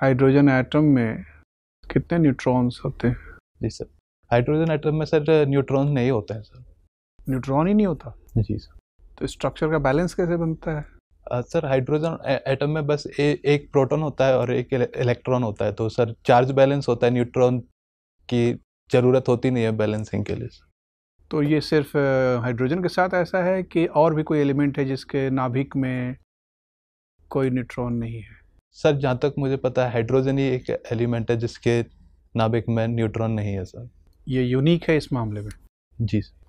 hydrogen atom में कितने neutrons होते हैं जी सर हाइड्रोजन एटम में सर न्यूट्रॉन नहीं होते हैं सर न्यूट्रॉन ही नहीं होता जी सर तो स्ट्रक्चर का बैलेंस कैसे बनता है सर हाइड्रोजन एटम में बस ए, एक प्रोटॉन होता है और एक इलेक्ट्रॉन होता है तो सर चार्ज बैलेंस होता है न्यूट्रॉन की ज़रूरत होती नहीं है बैलेंसिंग के लिए तो ये सिर्फ हाइड्रोजन के साथ ऐसा है कि और भी कोई एलिमेंट है जिसके नाभिक में कोई न्यूट्रॉन नहीं है सर जहाँ तक मुझे पता है हाइड्रोजन ही एक एलिमेंट है जिसके नाभिक में न्यूट्रॉन नहीं है सर ये यूनिक है इस मामले में जी सर